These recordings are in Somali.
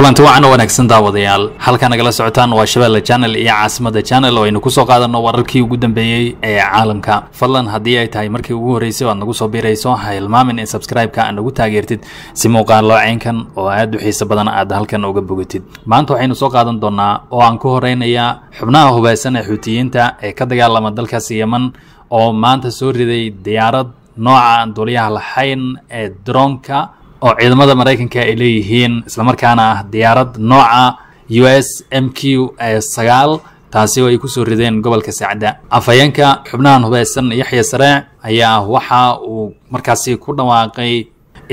kulanti wacan oo wanaagsan daawadayaal halkaa nagala socotaan waa shabeelle janel iyo caasimada janel oo aynu kusoo qaadanno wararkii ugu dambeeyey ee caalamka fadlan haddii ay tahay markii ugu horreysay oo aad nagu soo biirayso ha hilmaamin in subscribe-ka aad nagu taageertid si muuqaalo ceynkan oo aad u xiisa badan aad halkan uga bogatid maanta waxaynu soo qaadan doonnaa oo aan ku horeynayaa xubnaha hubaysan ee xuutiyiinta ee ka dagaalama dalkaasi yeman oo maanta soo riday diyaarad nooca aan duuliyaha lahayn ee droonka oo ciidamada maraykanka ay leeyihiin islamarkaana ah diyaarad nooca u s m q sagaal taasi oo ay kusoo rideen gobolka sacda afhayeenka xubnahan hubaysan yaxya saraac ayaa waxa uu markaasi ku dhawaaqay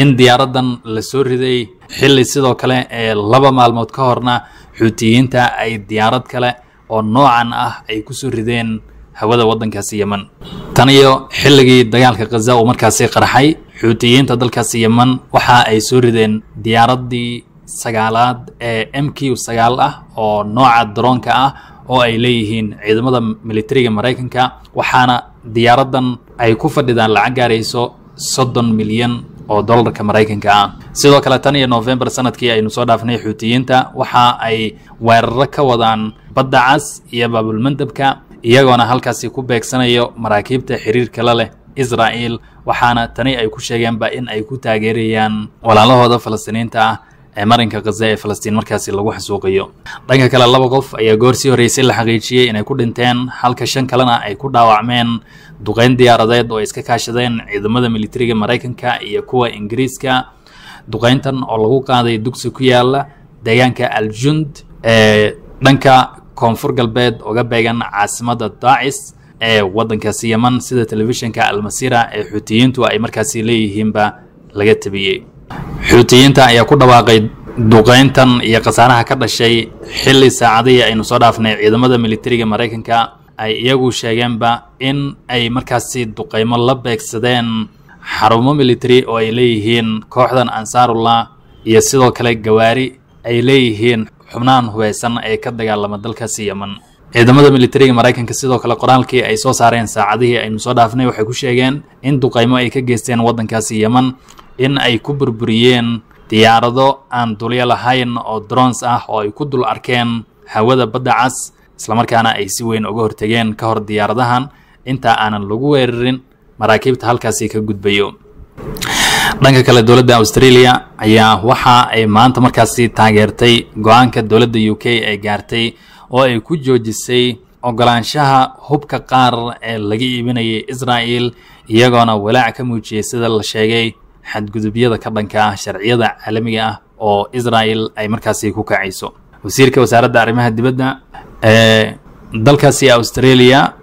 in diyaaraddan la soo riday xilli sidoo kale ee laba maalmood ka horna xuutiyiinta ay diyaarad kale oo noocan ah ay kusoo rideen hawada waddankaasi yeman tan iyo xilligii dagaalka khaza uu markaasi qarxay xuutiyiinta dalkaasi yeman waxa ay soo rideen diyaaraddii sagaalaad ee m q sagaal ah oo nooca daroonka ah oo ay leeyihiin ciidamada militariga maraykanka waxaana diyaaraddan ay ku fadhidaan lacag gaarayso soddon milyan oo dollarka maraykanka ah sidoo kale tan iyo nofembar sanadkii aynu soo dhaafnay xuutiyiinta waxa ay weeraro ka wadaan badda cas iyo baabulmandabka iyagoona halkaasi ku beegsanayo maraakiibta xiriirkala leh israa'il waxaana tani ay ku sheegeenba in ay ku taageerayaan walaalahooda falastiniinta ah ee marinka khaza ee falastiin markaasi lagu xasuuqayo dhanka kale laba qof ayaa goorsii horreysay la xaqiijiyey inay ku dhinteen halka shan kalena ay ku dhaawacmeen duqeyn diyaaradeed oo ay iska kaashadeen ciidamada militariga maraykanka iyo kuwa ingiriiska duqeyntan oo lagu qaaday dugsi ku yaala deegaanka aljund ee dhanka koonfur galbeed uga beegan caasimada daacis ee waddankaasi yeman sida telefishinka almasira ee xuutiyiintu ay markaasi leeyihiinba laga tabiyey xuutiyiinta ayaa ku dhawaaqay duqayntan iyo khasaaraha ka dhashay xilli saacadihii aynu soo dhaafnay ciidamada militariga maraykanka ay iyagu sheegeenba in ay markaasi duqaymo la beegsadeen xarumo militari oo ay leeyihiin kooxdan ansaarullah iyo sidoo kale gawaari ay leeyihiin xubnahan hubaysan ee ka dagaalama dalkaasi yeman ciidamada militariga maraykanka sidoo kale qoraalkii ay soo saareen saacadihii aynu soo dhaafnay waxay ku sheegeen in duqaymo ay ka geysteen waddankaasi yeman in ay ku burburiyeen diyaarado aan dulyo lahayn oo drons ah oo ay ku dul arkeen hawada badda cas islamarkaana ay si weyn uga hortegeen ka hor diyaaradahan intaa aanan lagu weerarin maraakiibta halkaasi ka gudbayo dhanka kale dowladda australia ayaa waxa ay maanta markaasi taageertay go-aanka dowladda u k ay gaartay oo ay ku joojisay ogolaanshaha hubka qaar ee laga iibinayay israa'il iyagoona walaac ka muujiyey sida la sheegay xadgudubyada ka dhanka ah sharciyada caalamiga ah oo israa'il ay markaasi ku kacayso wasiirka wasaaradda arrimaha dibadda ee dalkaasi australia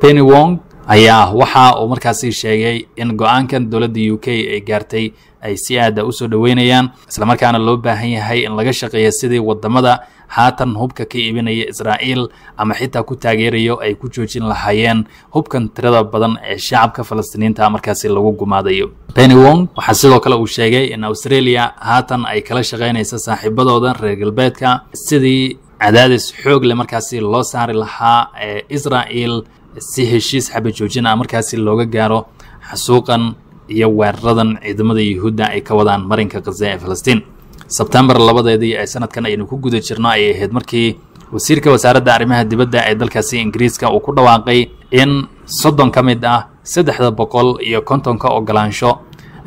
penny wong ayaa waxa uu markaasi sheegay in go-aankan dowladda u k ay gaartay ay si aada ah usoo dhoweynayaan islamarkaana loo baahan yahay in laga shaqeeya sidii wadamada haatan hubka ka iibinaya israa'iil ama xitaa ku taageerayo ay ku joojin lahaayeen hubkan tirada badan ee shacabka falastiiniinta ah markaasi lagu gumaadayo penny wong waxaa sidoo kale uu sheegay in australia haatan ay kala shaqeynaysa saaxiibadooda reer galbeedka sidii cadaadis xoog leh markaasi loo saari lahaa ee israa'iil si heshiis xaba joojin ah markaasi looga gaaro xasuuqan iyo weeraradan ciidamada yuhuudda ay ka wadaan marinka khaza ee falastiin sebtembar labadeedii ee sanadkan aynu ku guda jirno ayay ahayd markii wasiirka wasaaradda arrimaha dibadda ee dalkaasi ingiriiska uu ku dhawaaqay in soddon ka mid ah saddexda boqol iyo kontonka ogolaansho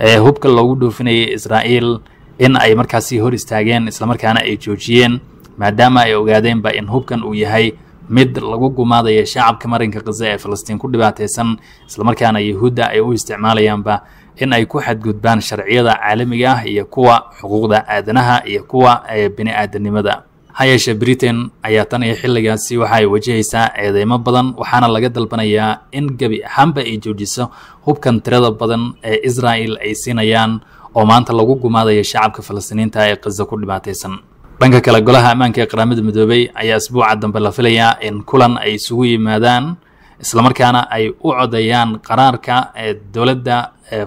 ee hubka loogu dhoofinayay israa'iil in ay markaasi hor istaageen islamarkaana ay joojiyeen maadaama ay ogaadeenba in hubkan uu yahay mid lagu gumaadaya shacabka marinka khaza ee falastiin ku dhibaataysan islamarkaana yuhuudda ay u isticmaalayaanba in ay ku xadgudbaan sharciyada caalamiga ah iyo kuwa xuquuqda aadanaha iyo kuwa ee eh, bini-aadamnimada ha yeeshee britain ayaa tan iyo xilligaasi waxa ay wajahaysaa eedeymo badan waxaana laga dalbanayaa in gebi ahaanba ay joojiso hubkan tirada badan ee israa'il ay siinayaan oo maanta lagu gumaadaya shacabka falastiiniinta ee khaza ku dhibaataysan dhanka kale golaha ammaanka ee qaramada midoobay ayaa isbuuca dambe la filayaa in kulan ay isugu yimaadaan islamarkaana ay u codeeyaan qaraarka ee dowladda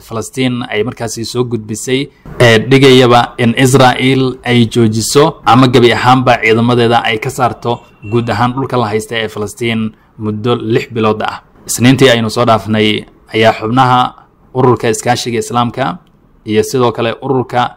falastiin ay markaasi soo gudbisay ee dhigayaba in israa'el ay joojiso ama gebi ahaanba ciidamadeeda ay ka saarto guud ahaan dhulka la haysta ee falastiin muddo lix bilood ah isniintii aynu soo dhaafnay ayaa xubnaha ururka iskaashiga islaamka iyo sidoo kale ururka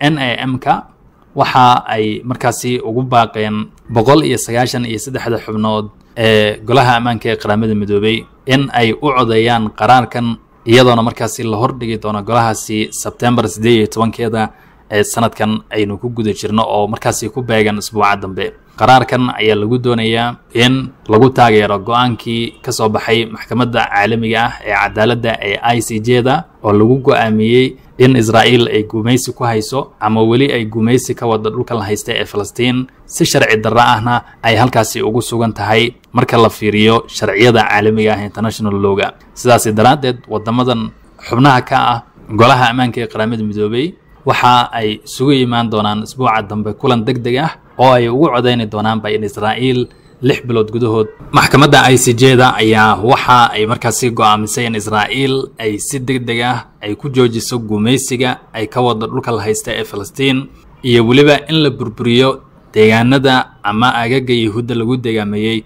n a m-ka waxa ay markaasi ugu baaqeen boqol iyo sagaashan iyo saddexda xubnood ee golaha ammaanka ee qaramada midoobey in ay u codeeyaan qaraarkan iyadoona markaasi la hor dhigi doono golahaasi sebtembar siddeed iyo tobankeeda ee sanadkan aynu ku guda jirno oo markaasi ku beegan isbuuca dambe qaraarkan ayaa lagu doonayaa in lagu taageero go-aankii ka soo baxay maxkamadda caalamiga ah ee cadaaladda ee i c j da oo lagu go-aamiyey in israa'iil ay gumaysi ku hayso ama weli ay gumaysi ka wada dhulka la haysta ee falastiin si sharci darro ahna ay halkaasi ugu sugan tahay marka la fiiriyo sharciyada caalamiga ah international loga sidaasi daraaddeed waddamadan xubnaha ka ah golaha ammaanka ee qaramada midoobay waxa ay isugu imaan doonaan isbuuca dambe kulan deg deg ah oo ay ugu codayni doonaanba in israa'iil lix bilood gudahood maxkamadda i c jeda ayaa waxa ay markaasi go'aamisay in israa'iil ay si deg deg ah ay ku joojiso gumaysiga ay ka wada dhulka la haysta ee falastiin iyo weliba in la burburiyo deegaanada ama agaga yuhuudda lagu deegaameeyey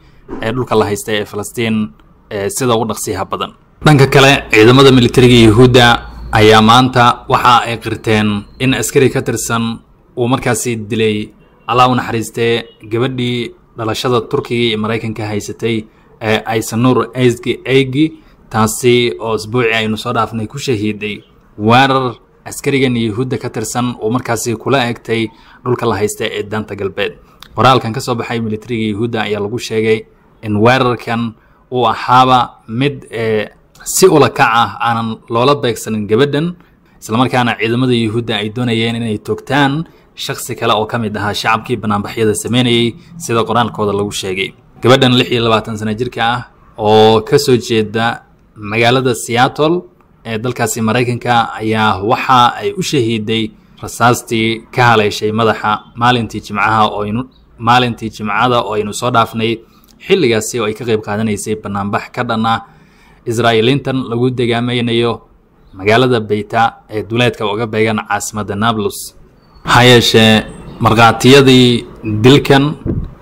ee dhulka la haysta ee falastiin ee sida ugu dhaqsiyaha badan dhanka kale ciidamada militariga yuhuudda ayaa maanta waxa ay qirteen in askari ka tirsan uu markaasi dilay allaa u naxariistee gabadhii dhalashada turkiga iyo maraykanka haysatay ee aysanuur aysgi eygi taasi oo isbuuci aynu soo dhaafnay ku shahiiday weerar askarigan yuhuudda ka tirsan uu markaasi kula egtay dhulka la haysta ee daanta galbeed qoraalkan ka soo baxay militariga yuhuudda ayaa lagu sheegay in weerarkan uu ahaaba mid eh, si ula kac ah aanan loola beegsanin gabadhan islamarkaana ciidamada yuhuudda ay doonayeen inay toogtaan shaksi kale oo ka mid ahaa shacabkii banaanbaxyada sameynayay sida qoraalkooda lagu sheegay gabadhan lix iyo labaatan sana jirka ah oo ka soo jeeda magaalada seattle ee dalkaasi maraykanka ayaa waxa ay u shahiiday rasaastii ka haleeshay madaxa maalintii jimcaha ooaynu maalintii jimcada oo aynu soo dhaafnay xilligaasi oo ay ka qayb qaadanaysay banaanbax ka dhan israa'iiliintan lagu degaamaynayo magaalada beyta ee duleedka uga beegan caasimadda nablus maxaa yeeshee markhaatiyadii dilkan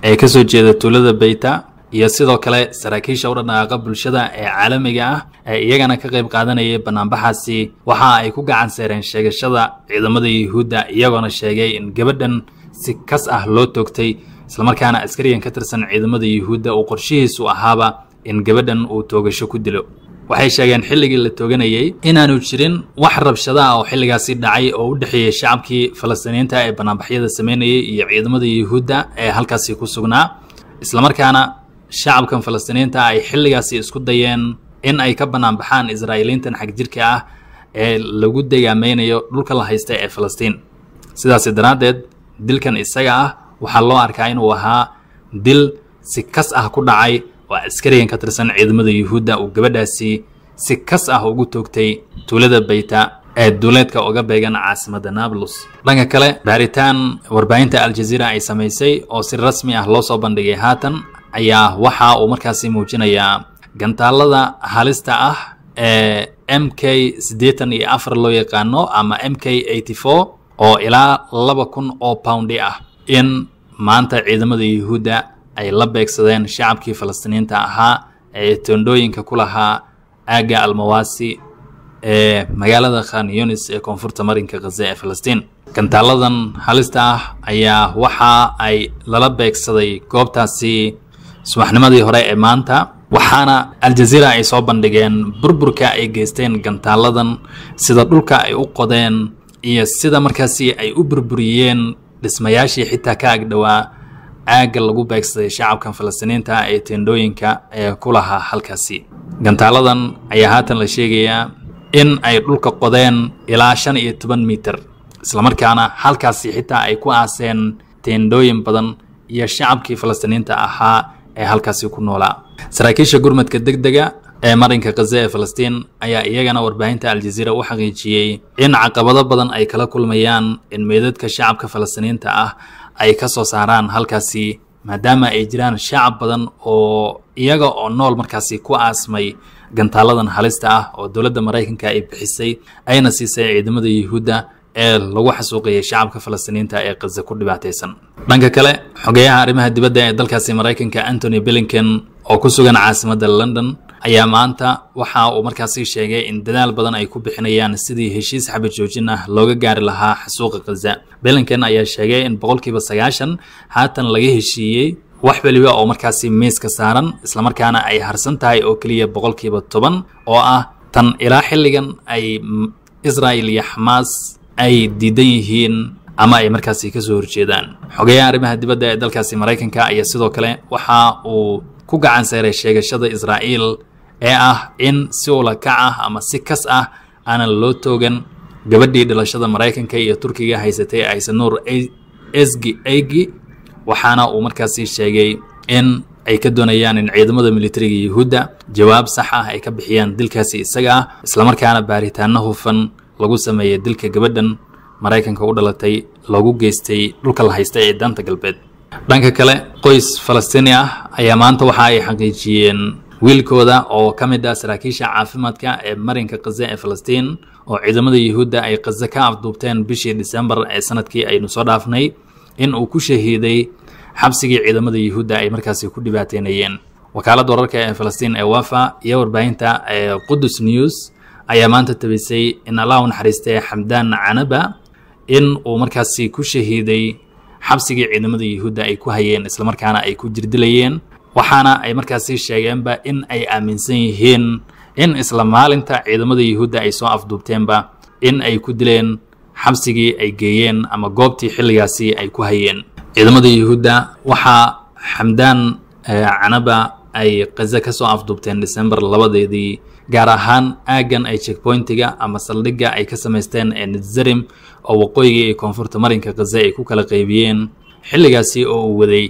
ee kasoo jeeda tuulada beyta iyo sidoo kale saraakiisha u dhadhaqaaqa bulshada ee caalamiga ah ee iyagana ka qayb qaadanayay bannaanbaxaasi waxa ay ku gacan seereen sheegashada ciidamada yuhuudda iyagoona sheegay in gabadhan si kas ah loo toogtay islamarkaana askariyan ka tirsan ciidamada yuhuudda uu qorshihiisu ahaaba in gabadhan uu toogasho ku dilo waxay sheegeen xilligii la tooganayey inaanu jirin wax rabshada ah oo xilligaasi dhacay oo u dhexeeyey shacabkii falastiiniyiinta ee banaanbaxyada samaynayay iyo ciidamada yuhuudda ee halkaasi ku sugnaa islamarkaana shacabkan falastiiniyiinta ay xilligaasi isku dayeen in ay ka banaanbaxaan israa'iiliintan xagjirka ah ee lagu degaamaynayo dhulka la haysta ee falastiin sidaasi daraaddeed dilkan isaga ah waxaa loo arkaa inuu ahaa dil si kas ah ku dhacay oo askarigan ka tirsan ciidamada yuhuudda uu gabadhaasi si kas ah ugu toogtay tuulada bayta ee duuleedka uga beegan caasimadda nablos dhanka kale baaritaan warbaahinta aljaziira ay samaysay oo si rasmi ah loo soo bandhigay haatan ayaa waxa uu markaasi muujinayaa gantaalada halista ah ee m k siddeetan iyo afar loo yaqaano ama m k eighty four oo ilaa laba kun oo poundi ah in maanta ciidamada yuhuudda ay la beegsadeen shacabkii falastiiniinta ahaa ee toondhooyinka ku lahaa aagga almawaasi ee magaalada khan yunis ee koonfurta marinka khaze ee falastiin gantaaladan halista ah ayaa waxa ay lala beegsaday goobtaasi subaxnimadii hore ee maanta waxaana aljaziira ay soo bandhigeen burburka ay geysteen gantaaladan sida dhulka ay u qodeen iyo sida markaasi ay u burburiyeen dhismayaashii xitaa ka agdhowaa caaga lagu beegsaday shacabka falastiniinta ee teendhooyinka ee ku lahaa halkaasi gantaaladan ayaa haatan la sheegayaa in ay dhulka qodeen ilaa shan iyo toban mitir islamarkaana halkaasi xitaa ay ku aaseen teendhooyin badan iyo shacabkii falastiniinta ahaa ee halkaasi ku noolaa saraakiisha gurmadka deg dega ee marinka khaza ee falastiin ayaa iyagana warbaahinta aljaziira u xaqiijiyey in caqabado badan ay kala kulmayaan in meydadka shacabka falastiniinta ah ay ka soo saaraan halkaasi maadaama ay jiraan shacab badan oo iyaga oo nool markaasi ku aasmay gantaaladan halista ah oo dowladda maraykanka ay bixisay ayna siisay ciidamada yuhuudda ee lagu xasuuqayay shacabka falastiniinta ee khaza ku dhibaataysan dhanka kale xogeeyaha arrimaha dibadda ee dalkaasi maraykanka antony billington oo ku sugan caasimadda london ayaa maanta waxa uu markaasi sheegay in dadaal badan ay ku bixinayaan sidii heshiis xabad joojin ah looga gaari lahaa xasuuqa khaza belinkan ayaa sheegay in boqolkiiba sagaashan haatan laga heshiiyey wax weliba oo markaasi miiska saaran islamarkaana ay harsan tahay oo keliya boqolkiiba toban oo ah tan ilaa xilligan ay israa'il iyo xamaas ay diidan yihiin ama ay markaasi kasoo horjeedaan xogayaha arrimaha dibadda ee dalkaasi maraykanka ayaa sidoo kale waxa uu ku gacan sheegashada israa'iil ee ah in si ula kac ah ama si kas ah aanan loo toogan gabadhii dhalashada maraykanka iyo turkiga haysatay aysanuur esgi eygi waxaana uu markaasi sheegay in ay ka doonayaan in ciidamada militariga yuhuudda jawaab sax ah ay ka bixiyaan dilkaasi isaga ah islamarkaana baaritaano hufan lagu sameeyay dilka gabadhan maraykanka u dhalatay lagu geystay dhulka la haystay ee daanta galbeed dhanka kale qoys falastiini ah ayaa maanta waxa ay xaqiijiyeen wiilkooda oo ka mid ah saraakiisha caafimaadka ee marinka kaza ee falastiin oo ciidamada yuhuudda ay kaza ka afduubteen bishii disembar ee sanadkii aynu soo dhaafnay in uu ku shahiiday xabsigii ciidamada yuhuudda ay markaasi ku dhibaateynayeen wakaaladda wararka ee falastiin ee wafa iyo warbaahinta ee qudus news ayaa maanta tabisay in allah u naxariistay xamdaan canaba in uu markaasi ku shahiiday xabsigii ciidamada yuhuudda ay ku hayeen islamarkaana ay ku jirdilayeen waxaana ay markaasi sheegeenba in ay aaminsan yihiin in isla maalinta ciidamada yuhuudda ay soo afduubteenba in ay ku dileen xabsigii ay geeyeen ama goobtii xilligaasi ay ku hayeen ciidamada yuhuudda waxaa xamdaan eh, canaba ay kaze ka soo afduubteen december labadeedii gaar ahaan aaggan ay checkpointiga ama saldhigga ay ka samaysteen ee nidzarim oo waqooyiga iyo koonfurta marinka khaza ay ku kala qaybiyeen xilligaasi oo uu waday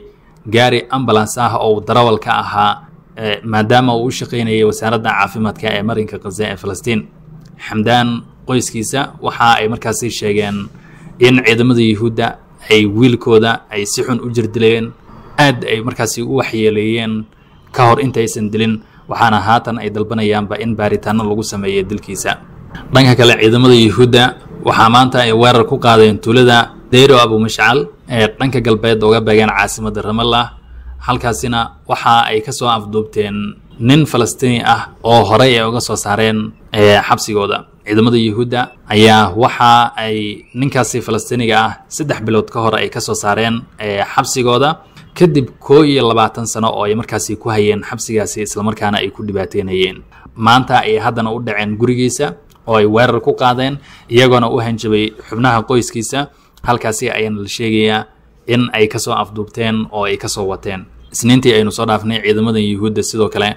gaari ambulans ah oo uu darawalka ahaa eh, maadaama uu u shaqaynayay wasaaradda caafimaadka ee marinka khaza ee falastiin xamdaan qoyskiisa waxa ay markaasi sheegeen in ciidamada yuhuudda ay wiilkooda ay si xun u jirdileen aad ay markaasi u waxyeeleeyeen ka hor intaysan dilin waxaana haatan ay dalbanayaanba in baaritaano lagu sameeyo dilkiisa dhanka kale ciidamada yuhuudda waxaa maanta ay weerar ku qaadeen tuulada dayro abu mashcal ee dhanka galbeed uga beegeen caasimadda ramallah halkaasina waxa ay ka soo afduubteen nin falastiini ah oo horey ay uga soo saareen xabsigooda ciidamada yuhuudda ayaa waxa ay ninkaasi falastiiniga ah saddex bilood ka hor ay ka soo saareen xabsigooda kadib koo iyo labaatan sano oo ay markaasi ku hayeen xabsigaasi islamarkaana ay ku dhibaateynayeen maanta ayay haddana u dhaceen gurigiisa oo ay weerar ku qaadeen iyagoona u hanjabay xubnaha qoyskiisa halkaasi ayaana la sheegayaa in ay kasoo afduubteen oo ay kasoo wateen isniintii aynu soo dhaafnay ciidamada yuhuudda sidoo kale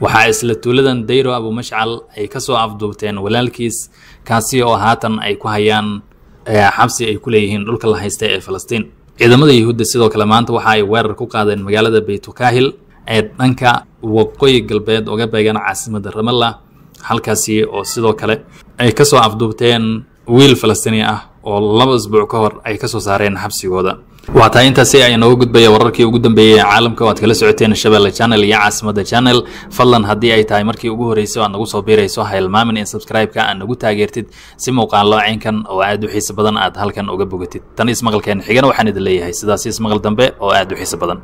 waxaa isla tuuladan dayro abumashcal ay kasoo afduubteen walaalkiis kaasi oo haatan ay ku hayaan eh, xabsi ay ku leeyihiin dhulka la haysta ee falastiin ciidamada yahuudda sidoo kale maanta waxa ay weerar ku qaadeen magaalada baytulkaahil ee dhanka waqooyi galbeed uga beegan caasimadda ramallah halkaasi oo sidoo kale ay ka soo afduubteen wiil falastiini ah oo laba isbuuc ka hor ay ka soo saareen xabsigooda waa tahay intaasi ay nooga gudbaya wararkii ugu dambeeyey ee caalamka oo aad kala socoteen shabeelle channel iyo caasimada channel fadlan haddii ay tahay markii ugu horreysay o aad nagu soo biirayso ha hilmaamin in subscribe-ka aad nagu taageertid si muuqaallo caynkan oo aad u xiise badan aad halkan uga bogatid tan ismaqalkeen xigana waxaan idin leeyahay sidaasi ismaqal dambe oo aad u xiise badan